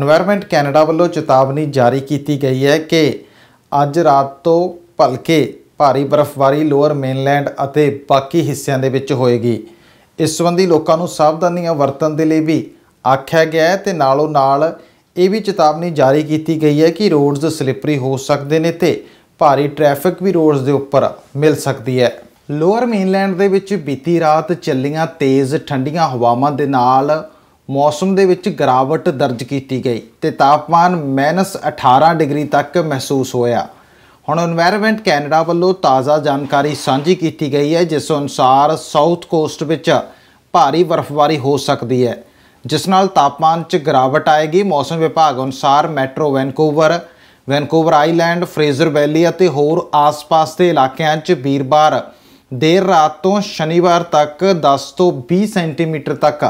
environment Canada ਵੱਲੋਂ ਚੇਤਾਵਨੀ ਜਾਰੀ ਕੀਤੀ ਗਈ ਹੈ ਕਿ ਅੱਜ ਰਾਤ ਤੋਂ ਭਲਕੇ ਭਾਰੀ ਬਰਫ਼ਬਾਰੀ ਲੋਅਰ ਮੇਨਲੈਂਡ ਅਤੇ ਬਾਕੀ ਹਿੱਸਿਆਂ ਦੇ ਵਿੱਚ ਹੋਏਗੀ ਇਸ ਸੰਬੰਧੀ ਲੋਕਾਂ ਨੂੰ ਸਾਵਧਾਨੀਆਂ ਵਰਤਣ ਦੇ ਲਈ ਵੀ ਆਖਿਆ ਗਿਆ ਹੈ ਤੇ ਨਾਲੋਂ ਨਾਲ ਇਹ ਵੀ ਚੇਤਾਵਨੀ ਜਾਰੀ ਕੀਤੀ ਗਈ ਹੈ ਕਿ ਰੋਡਸ ਸਲਿਪਰੀ ਹੋ ਸਕਦੇ ਨੇ ਤੇ ਭਾਰੀ ਟ੍ਰੈਫਿਕ ਵੀ ਰੋਡਸ ਦੇ ਉੱਪਰ ਮਿਲ ਸਕਦੀ ਹੈ ਲੋਅਰ ਮੇਨਲੈਂਡ ਦੇ ਵਿੱਚ ਬੀਤੀ ਰਾਤ ਚੱਲੀਆਂ ਤੇਜ਼ ਠੰਡੀਆਂ ਹਵਾਵਾਂ ਦੇ ਨਾਲ ਮੌਸਮ ਦੇ ਵਿੱਚ ਗਰਾਵਟ ਦਰਜ ਕੀਤੀ ਗਈ ਤੇ ਤਾਪਮਾਨ -18 ਡਿਗਰੀ ਤੱਕ ਮਹਿਸੂਸ ਹੋਇਆ ਹੁਣ এনवायरमेंट ਕੈਨੇਡਾ ਵੱਲੋਂ ਤਾਜ਼ਾ ਜਾਣਕਾਰੀ ਸਾਂਝੀ ਕੀਤੀ ਗਈ ਹੈ ਜਿਸ ਅਨੁਸਾਰ ਸਾਊਥ ਕੋਸਟ ਵਿੱਚ ਭਾਰੀ ਬਰਫ਼ਬਾਰੀ ਹੋ ਸਕਦੀ ਹੈ ਜਿਸ ਨਾਲ ਤਾਪਮਾਨ 'ਚ ਗਰਾਵਟ ਆਏਗੀ ਮੌਸਮ ਵਿਭਾਗ ਅਨੁਸਾਰ metro Vancouver Vancouver Island Fraser Valley ਅਤੇ ਹੋਰ ਆਸ-ਪਾਸ ਦੇ ਇਲਾਕਿਆਂ 'ਚ ਵੀਰਵਾਰ ਦੇਰ ਰਾਤ ਤੋਂ ਸ਼ਨੀਵਾਰ ਤੱਕ 10 ਤੋਂ 20 ਸੈਂਟੀਮੀਟਰ ਤੱਕ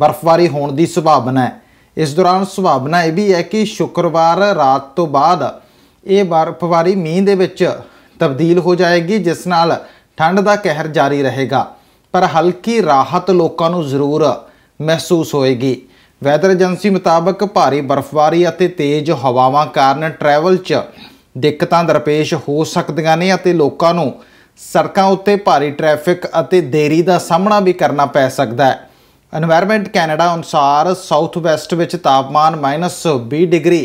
ਬਰਫ਼ਬਾਰੀ ਹੋਣ ਦੀ ਸੰਭਾਵਨਾ ਹੈ ਇਸ ਦੌਰਾਨ ਸੰਭਾਵਨਾ ਇਹ ਵੀ ਹੈ ਕਿ ਸ਼ੁੱਕਰਵਾਰ ਰਾਤ ਤੋਂ ਬਾਅਦ ਇਹ ਬਰਫ਼ਬਾਰੀ ਮੀਂਹ ਦੇ ਵਿੱਚ ਤਬਦੀਲ ਹੋ ਜਾਏਗੀ ਜਿਸ ਨਾਲ ਠੰਡ ਦਾ ਕਹਿਰ ਜਾਰੀ ਰਹੇਗਾ ਪਰ ਹਲਕੀ ਰਾਹਤ ਲੋਕਾਂ ਨੂੰ ਜ਼ਰੂਰ ਮਹਿਸੂਸ ਹੋਏਗੀ ਵੈਦਰ ਏਜੰਸੀ ਮੁਤਾਬਕ ਭਾਰੀ ਬਰਫ਼ਬਾਰੀ ਅਤੇ ਤੇਜ਼ ਹਵਾਵਾਂ ਕਾਰਨ ਟਰੈਵਲ 'ਚ ਦਿੱਕਤਾਂ ਦਰਪੇਸ਼ ਹੋ ਸਕਦੀਆਂ ਨੇ ਅਤੇ ਲੋਕਾਂ ਨੂੰ ਸੜਕਾਂ ਉੱਤੇ ਭਾਰੀ ਟ੍ਰੈਫਿਕ ਅਤੇ ਦੇਰੀ ਦਾ ਸਾਹਮਣਾ ਵੀ ਕਰਨਾ ਪੈ ਸਕਦਾ ਹੈ এনवायरमेंट ਕੈਨੇਡਾ ਅਨੁਸਾਰ ਸਾਊਥ ਵੈਸਟ ਵਿੱਚ ਤਾਪਮਾਨ -20 ਡਿਗਰੀ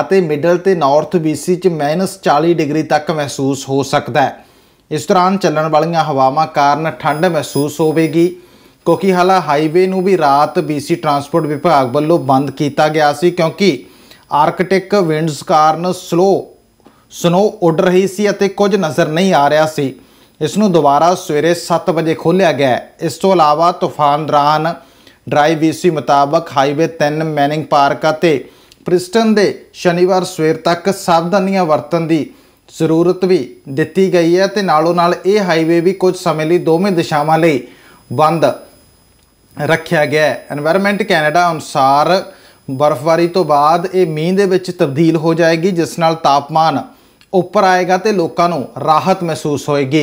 ਅਤੇ ਮਿਡਲ ਤੇ ਨਾਰਥ BC ਚ -40 ਡਿਗਰੀ ਤੱਕ ਮਹਿਸੂਸ ਹੋ ਸਕਦਾ ਹੈ ਇਸ ਦੌਰਾਨ ਚੱਲਣ ਵਾਲੀਆਂ ਹਵਾਵਾਂ ਕਾਰਨ ਠੰਡ ਮਹਿਸੂਸ ਹੋਵੇਗੀ ਕਿਉਂਕਿ ਹਾਲਾ ਹਾਈਵੇ ਨੂੰ ਵੀ ਰਾਤ BC ਟਰਾਂਸਪੋਰਟ ਵਿਭਾਗ ਵੱਲੋਂ ਬੰਦ ਕੀਤਾ ਗਿਆ ਸੀ ਕਿਉਂਕਿ ਆਰਕਟਿਕ ਵਿੰਡਸ ਕਾਰਨ ਸਲੋ ਸਨੋ ਉੱਡ ਰਹੀ ਸੀ ਅਤੇ ਕੁਝ ਨਜ਼ਰ ਨਹੀਂ ਆ ਰਿਹਾ ਸੀ ਇਸ ਨੂੰ ਦੁਬਾਰਾ ਸਵੇਰੇ 7 ਵਜੇ ਖੋਲ੍ਹਿਆ ਗਿਆ ਇਸ ਤੋਂ ਇਲਾਵਾ ਤੂਫਾਨ ਦੌਰਾਨ ਡਰਾਈਵ ਵੀਸੀ ਮੁਤਾਬਕ ਹਾਈਵੇ 3 ਮੈਨਿੰਗ ਪਾਰਕ ਅਤੇ ਪ੍ਰਿਸਟਨ ਦੇ ਸ਼ਨੀਵਾਰ ਸਵੇਰ ਤੱਕ ਸਾਵਧਾਨੀਆਂ ਵਰਤਣ ਦੀ ਜ਼ਰੂਰਤ ਵੀ ਦਿੱਤੀ ਗਈ ਹੈ ਤੇ ਨਾਲੋਂ ਨਾਲ ਇਹ ਹਾਈਵੇ ਵੀ ਕੁਝ ਸਮੇਂ ਲਈ ਦੋਵੇਂ ਦਿਸ਼ਾਵਾਂ ਲਈ ਬੰਦ ਰੱਖਿਆ ਗਿਆ ਹੈ এনवायरमेंट ਕੈਨੇਡਾ ਅਨੁਸਾਰ ਬਰਫ਼ਬਾਰੀ ਤੋਂ ਬਾਅਦ ਇਹ ਮੀਂਹ ਦੇ ਵਿੱਚ ਤਬਦੀਲ ਹੋ ਜਾਏਗੀ ਜਿਸ ਨਾਲ ਤਾਪਮਾਨ ਉੱਪਰ ਆਏਗਾ ਤੇ ਲੋਕਾਂ ਨੂੰ ਰਾਹਤ ਮਹਿਸੂਸ ਹੋਏਗੀ